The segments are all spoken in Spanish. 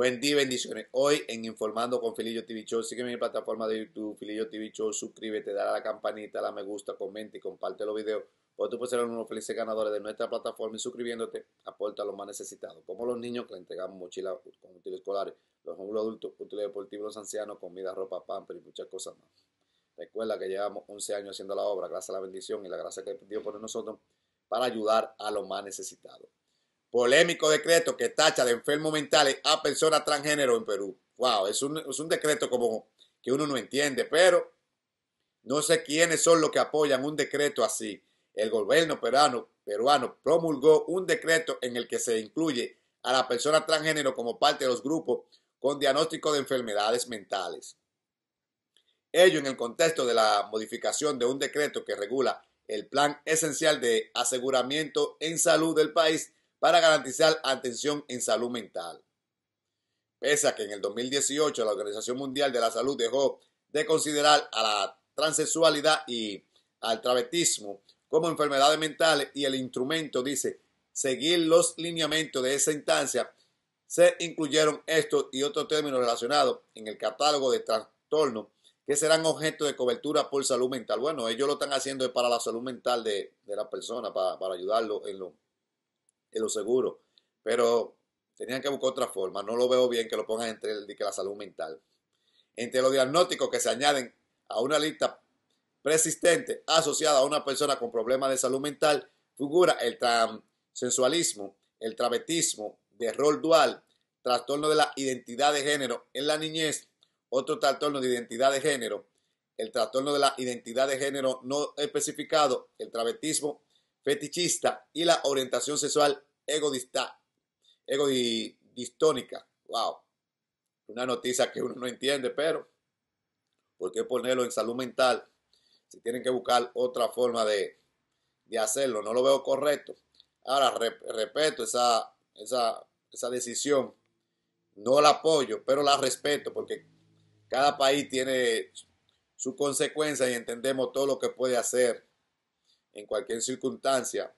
Buen día, bendiciones. Hoy en Informando con Filillo TV Show, sígueme en mi plataforma de YouTube, Filillo TV Show, suscríbete, dale a la campanita, la me gusta, comenta y comparte los videos. O tú puedes ser uno de los felices ganadores de nuestra plataforma y suscribiéndote, aporta a los más necesitados, como los niños que le entregamos mochilas con útiles escolares, los adultos, útiles deportivos, los ancianos, comida, ropa, pamper y muchas cosas más. Recuerda que llevamos 11 años haciendo la obra, gracias a la bendición y la gracia que Dios pone nosotros para ayudar a los más necesitados polémico decreto que tacha de enfermos mentales a personas transgénero en Perú. Wow, es un, decreto como que uno no entiende, pero no sé quiénes son los que apoyan un decreto así. El gobierno peruano, peruano promulgó un decreto en el que se incluye a la persona transgénero como parte de los grupos con diagnóstico de enfermedades mentales. Ello en el contexto de la modificación de un decreto que regula el plan esencial de aseguramiento en salud del país para garantizar atención en salud mental. Pese a que en el 2018 la Organización Mundial de la Salud dejó de considerar a la transexualidad y al travestismo como enfermedades mentales y el instrumento dice seguir los lineamientos de esa instancia, se incluyeron estos y otros términos relacionados en el catálogo de trastornos que serán objeto de cobertura por salud mental. Bueno, ellos lo están haciendo para la salud mental de, la persona, para, para ayudarlo en lo en lo seguro, Pero tenían que buscar otra forma. No lo veo bien que lo pongan entre el, la salud mental. Entre los diagnósticos que se añaden a una lista persistente asociada a una persona con problemas de salud mental, figura el transensualismo, el travestismo de rol dual, trastorno de la identidad de género en la niñez, otro trastorno de identidad de género, el trastorno de la identidad de género no especificado, el travestismo fetichista y la orientación sexual egodista, egodistónica. Wow. Una noticia que uno no entiende, pero ¿por qué ponerlo en salud mental si tienen que buscar otra forma de, de hacerlo? No lo veo correcto. Ahora, respeto esa, esa, esa decisión. No la apoyo, pero la respeto porque cada país tiene sus consecuencias y entendemos todo lo que puede hacer en cualquier circunstancia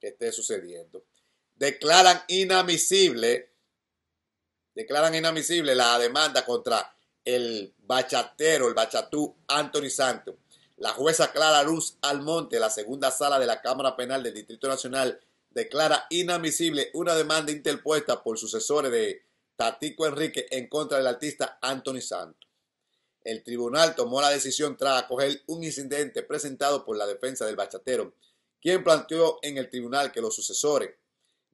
que esté sucediendo. Declaran inadmisible, declaran inadmisible la demanda contra el bachatero, el bachatú Anthony Santos. La jueza Clara Luz Almonte, la segunda sala de la Cámara Penal del Distrito Nacional, declara inadmisible una demanda interpuesta por sucesores de Tatico Enrique en contra del artista Anthony Santos el tribunal tomó la decisión tras acoger un incidente presentado por la defensa del bachatero, quien planteó en el tribunal que los sucesores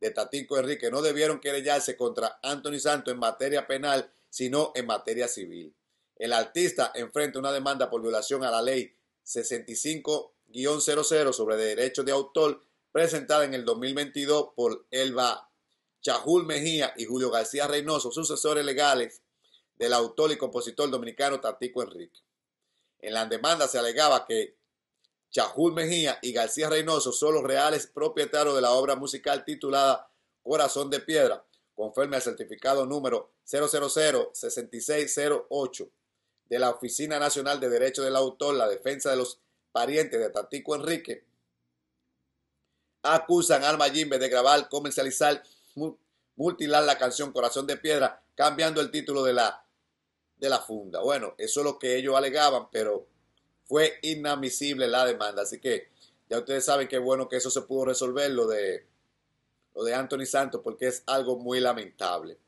de Tatico Enrique no debieron querellarse contra Anthony Santos en materia penal, sino en materia civil. El artista enfrenta una demanda por violación a la ley 65-00 sobre derechos de autor presentada en el 2022 por Elba Chajul Mejía y Julio García Reynoso, sucesores legales del autor y compositor dominicano Tatico Enrique. En la demanda se alegaba que Chajul Mejía y García Reynoso son los reales propietarios de la obra musical titulada Corazón de Piedra, conforme al certificado número 000-6608 de la Oficina Nacional de Derecho del Autor, la defensa de los parientes de Tatico Enrique. Acusan al Jimbe de grabar, comercializar, multilar la canción Corazón de Piedra, cambiando el título de la de la funda. Bueno, eso es lo que ellos alegaban, pero fue inadmisible la demanda. Así que ya ustedes saben que bueno que eso se pudo resolver, lo de, lo de Anthony Santos, porque es algo muy lamentable.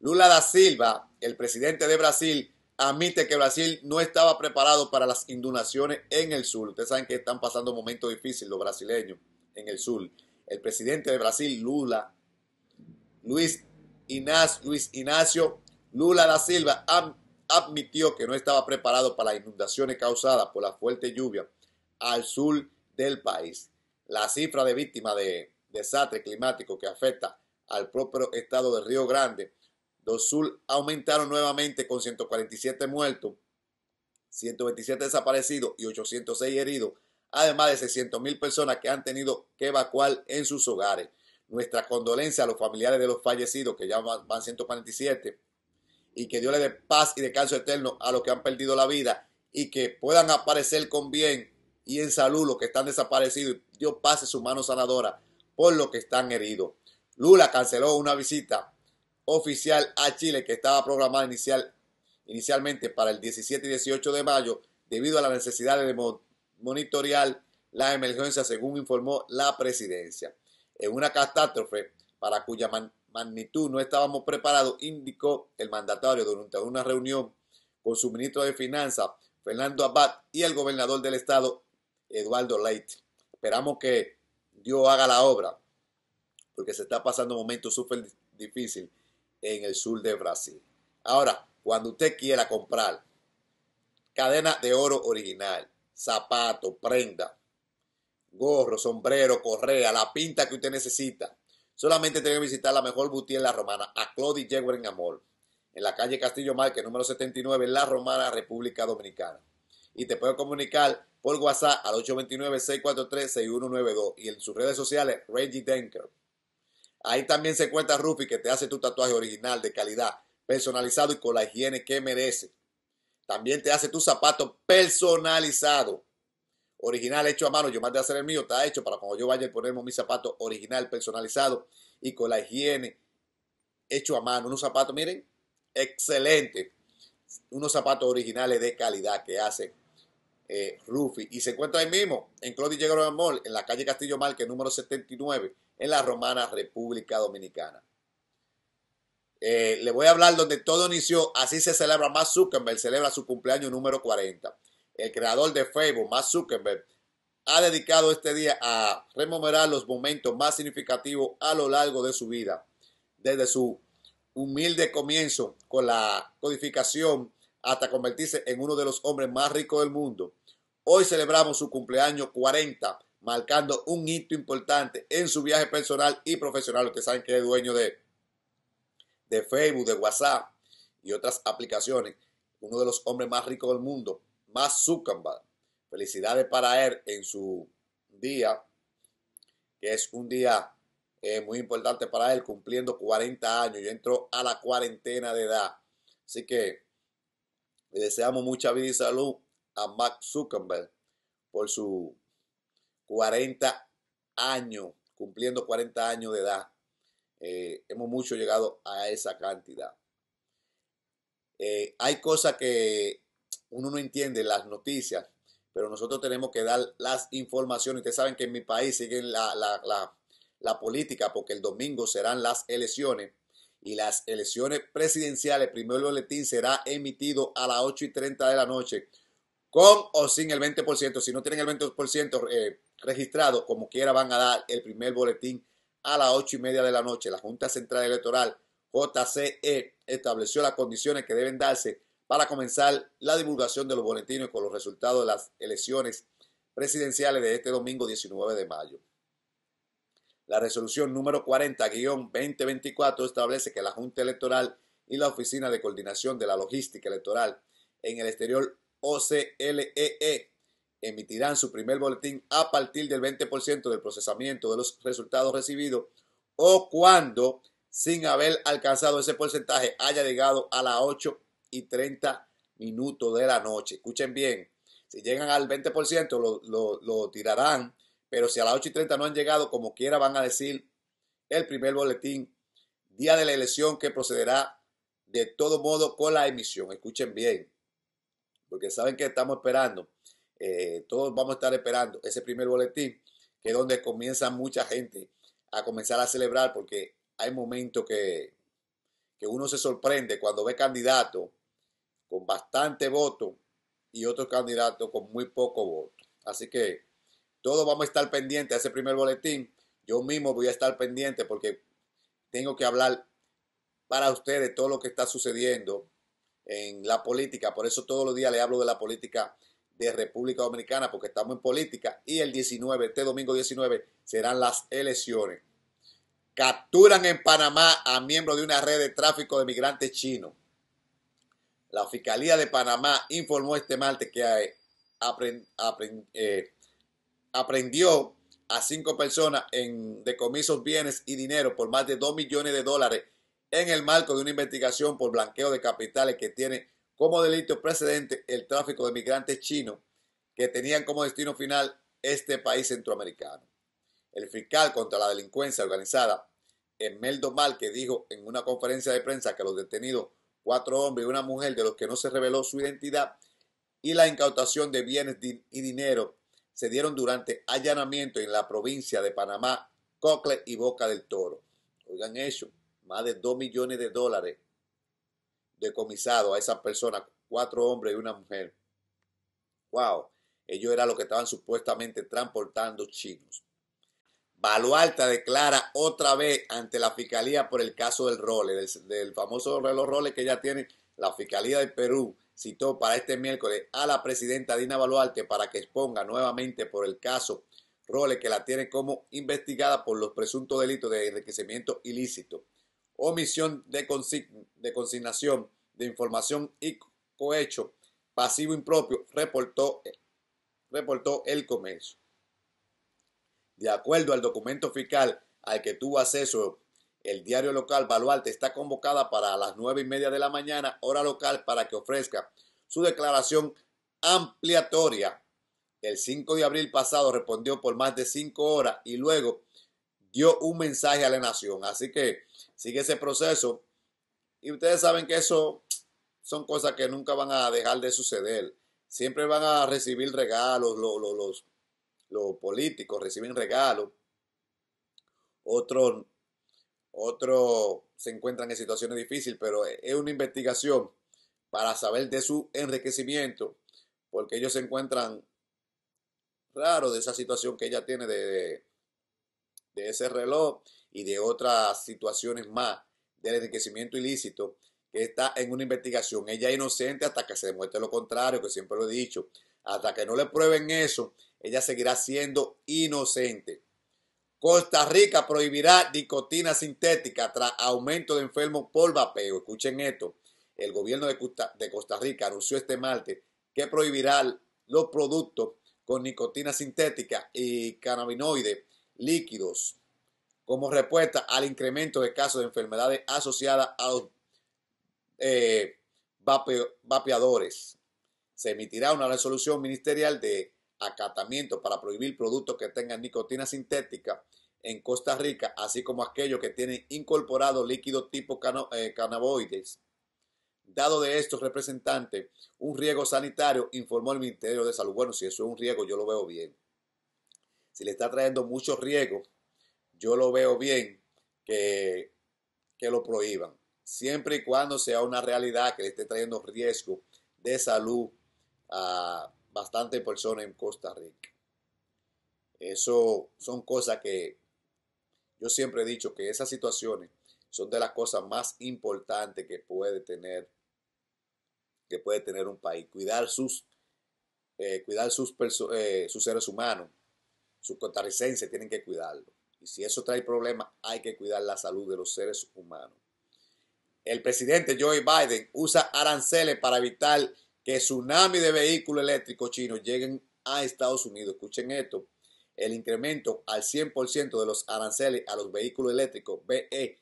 Lula da Silva, el presidente de Brasil, admite que Brasil no estaba preparado para las inundaciones en el sur. Ustedes saben que están pasando momentos difíciles los brasileños en el sur. El presidente de Brasil, Lula, Luis Inácio Luis Ignacio Lula da Silva, admitió que no estaba preparado para las inundaciones causadas por la fuerte lluvia al sur del país. La cifra de víctimas de desastre climático que afecta al propio estado de Río Grande do Sul aumentaron nuevamente con 147 muertos, 127 desaparecidos y 806 heridos, además de 600 mil personas que han tenido que evacuar en sus hogares. Nuestra condolencia a los familiares de los fallecidos, que ya van 147, y que Dios le dé paz y descanso eterno a los que han perdido la vida y que puedan aparecer con bien y en salud los que están desaparecidos y Dios pase su mano sanadora por los que están heridos. Lula canceló una visita oficial a Chile que estaba programada inicial, inicialmente para el 17 y 18 de mayo debido a la necesidad de monitorear la emergencia según informó la presidencia. En una catástrofe para cuya magnitud no estábamos preparados, indicó el mandatario durante una reunión con su ministro de Finanzas, Fernando Abad, y el gobernador del estado, Eduardo Leite. Esperamos que Dios haga la obra, porque se está pasando un momento súper difícil en el sur de Brasil. Ahora, cuando usted quiera comprar cadena de oro original, zapato, prenda, gorro, sombrero, correa, la pinta que usted necesita, Solamente tengo que visitar la mejor boutique en La Romana, a Claudie Jewer en Amor, en la calle Castillo Marque, número 79, La Romana, República Dominicana. Y te puedo comunicar por WhatsApp al 829-643-6192 y en sus redes sociales, Reggie Denker. Ahí también se cuenta Rufi, que te hace tu tatuaje original, de calidad, personalizado y con la higiene que merece. También te hace tu zapato personalizado original hecho a mano. Yo mandé a hacer el mío, está hecho para cuando yo vaya a ponerme mi zapato original, personalizado y con la higiene hecho a mano. Unos zapatos, miren, excelente. Unos zapatos originales de calidad que hace eh, Rufi. Y se encuentra ahí mismo, en Claudio Llegaro Mall, en la calle Castillo que número 79, en la Romana República Dominicana. Eh, le voy a hablar donde todo inició. Así se celebra más Zuckerberg, celebra su cumpleaños número 40 el creador de Facebook, Mark Zuckerberg, ha dedicado este día a rememorar los momentos más significativos a lo largo de su vida, desde su humilde comienzo con la codificación hasta convertirse en uno de los hombres más ricos del mundo. Hoy celebramos su cumpleaños 40, marcando un hito importante en su viaje personal y profesional. que saben que es dueño de, de Facebook, de WhatsApp y otras aplicaciones. Uno de los hombres más ricos del mundo. Max Zuckerberg. Felicidades para él en su día, que es un día eh, muy importante para él, cumpliendo 40 años. Ya entró a la cuarentena de edad. Así que le deseamos mucha vida y salud a Max Zuckerberg por su 40 años, cumpliendo 40 años de edad. Eh, hemos mucho llegado a esa cantidad. Eh, hay cosas que uno no entiende las noticias, pero nosotros tenemos que dar las informaciones. Ustedes saben que en mi país siguen la, política porque el domingo serán las elecciones y las elecciones presidenciales. El primer boletín será emitido a las 8 y 30 de la noche con o sin el 20%. Si no tienen el 20% eh, registrado, como quiera van a dar el primer boletín a las 8 y media de la noche. La Junta Central Electoral, JCE, estableció las condiciones que deben darse para comenzar la divulgación de los boletines con los resultados de las elecciones presidenciales de este domingo 19 de mayo. La resolución número 40-2024 establece que la Junta Electoral y la Oficina de Coordinación de la Logística Electoral en el exterior OCLEE e emitirán su primer boletín a partir del 20% del procesamiento de los resultados recibidos o cuando, sin haber alcanzado ese porcentaje, haya llegado a las 8 y 30 minutos de la noche. Escuchen bien, si llegan al 20% lo, lo tirarán, pero si a las 8 y 30 no han llegado, como quiera van a decir el primer boletín, día de la elección que procederá de todo modo con la emisión. Escuchen bien, porque saben que estamos esperando, eh, todos vamos a estar esperando ese primer boletín, que es donde comienza mucha gente a comenzar a celebrar, porque hay momentos que, que uno se sorprende cuando ve candidato con bastante voto y otro candidato con muy poco voto. Así que todos vamos a estar pendientes a ese primer boletín. Yo mismo voy a estar pendiente porque tengo que hablar para ustedes todo lo que está sucediendo en la política. Por eso todos los días le hablo de la política de República Dominicana porque estamos en política y el 19, este domingo 19, serán las elecciones. Capturan en Panamá a miembros de una red de tráfico de migrantes chinos. La Fiscalía de Panamá informó este martes que eh, eh, aprendió a cinco personas en decomisos bienes y dinero por más de 2 millones de dólares en el marco de una investigación por blanqueo de capitales que tiene como delito precedente el tráfico de migrantes chinos que tenían como destino final este país centroamericano. El fiscal contra la delincuencia organizada, Emeldo Mal, que dijo en una conferencia de prensa que los detenidos cuatro hombres y una mujer de los que no se reveló su identidad y la incautación de bienes y dinero se dieron durante allanamiento en la provincia de Panamá, Cocle y Boca del Toro. Oigan eso, más de 2 millones de dólares decomisados a esas personas, cuatro hombres y una mujer. ¡Wow! Ellos eran los que estaban supuestamente transportando chinos. Baluarte declara otra vez ante la fiscalía por el caso del role, del, famoso reloj role que ya tiene la fiscalía de Perú. Citó para este miércoles a la presidenta Dina Baluarte para que exponga nuevamente por el caso role que la tiene como investigada por los presuntos delitos de enriquecimiento ilícito, omisión de, consignación de información y cohecho pasivo impropio, reportó, reportó el comercio. De acuerdo al documento fiscal al que tuvo acceso el diario local Baluarte, está convocada para las nueve y media de la mañana, hora local, para que ofrezca su declaración ampliatoria. El 5 de abril pasado respondió por más de cinco horas y luego dio un mensaje a la nación. Así que sigue ese proceso. Y ustedes saben que eso son cosas que nunca van a dejar de suceder. Siempre van a recibir regalos, los los políticos reciben regalos, otros otro se encuentran en situaciones difíciles, pero es una investigación para saber de su enriquecimiento, porque ellos se encuentran raros de esa situación que ella tiene de, ese reloj y de otras situaciones más del enriquecimiento ilícito que está en una investigación. Ella es inocente hasta que se demuestre lo contrario, que siempre lo he dicho. Hasta que no le prueben eso, ella seguirá siendo inocente. Costa Rica prohibirá nicotina sintética tras aumento de enfermos por vapeo. Escuchen esto. El gobierno de Costa, Rica anunció este martes que prohibirá los productos con nicotina sintética y cannabinoides líquidos como respuesta al incremento de casos de enfermedades asociadas a los eh, vapeadores. Se emitirá una resolución ministerial de acatamiento para prohibir productos que tengan nicotina sintética en Costa Rica, así como aquellos que tienen incorporado líquido tipo canaboides eh, cannabinoides. Dado de estos representantes un riesgo sanitario, informó el Ministerio de Salud. Bueno, si eso es un riesgo, yo lo veo bien. Si le está trayendo mucho riesgo, yo lo veo bien que, que lo prohíban. Siempre y cuando sea una realidad que le esté trayendo riesgo de salud a bastante personas en Costa Rica. Eso son cosas que yo siempre he dicho que esas situaciones son de las cosas más importantes que puede tener que puede tener un país. Cuidar sus eh, cuidar eh, sus seres humanos, sus costarricenses tienen que cuidarlo. Y si eso trae problemas, hay que cuidar la salud de los seres humanos. El presidente Joe Biden usa aranceles para evitar que tsunami de vehículos eléctricos chinos lleguen a Estados Unidos. Escuchen esto. El incremento al 100% de los aranceles a los vehículos eléctricos BE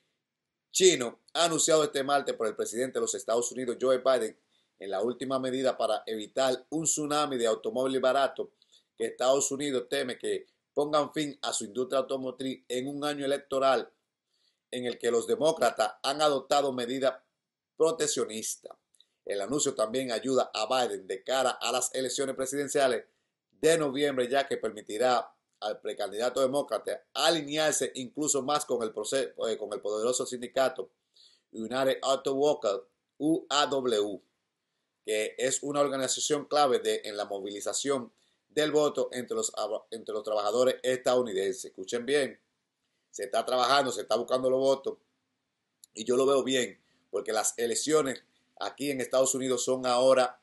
chino anunciado este martes por el presidente de los Estados Unidos, Joe Biden, en la última medida para evitar un tsunami de automóviles baratos que Estados Unidos teme que pongan fin a su industria automotriz en un año electoral en el que los demócratas han adoptado medidas proteccionistas. El anuncio también ayuda a Biden de cara a las elecciones presidenciales de noviembre, ya que permitirá al precandidato demócrata alinearse incluso más con el, proceso, eh, con el poderoso sindicato United Auto Workers, UAW, que es una organización clave en la movilización del voto entre los, entre los trabajadores estadounidenses. Escuchen bien, se está trabajando, se está buscando los votos y yo lo veo bien, porque las elecciones aquí en Estados Unidos son ahora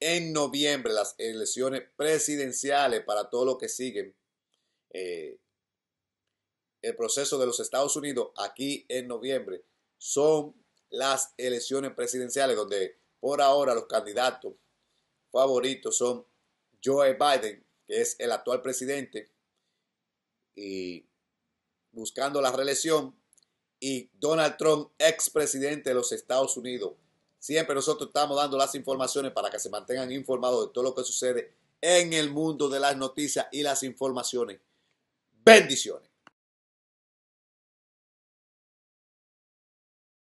en noviembre las elecciones presidenciales para todo lo que siguen eh, el proceso de los Estados Unidos aquí en noviembre son las elecciones presidenciales donde por ahora los candidatos favoritos son Joe Biden, que es el actual presidente y buscando la reelección, y Donald Trump, ex presidente de los Estados Unidos, Siempre nosotros estamos dando las informaciones para que se mantengan informados de todo lo que sucede en el mundo de las noticias y las informaciones. Bendiciones.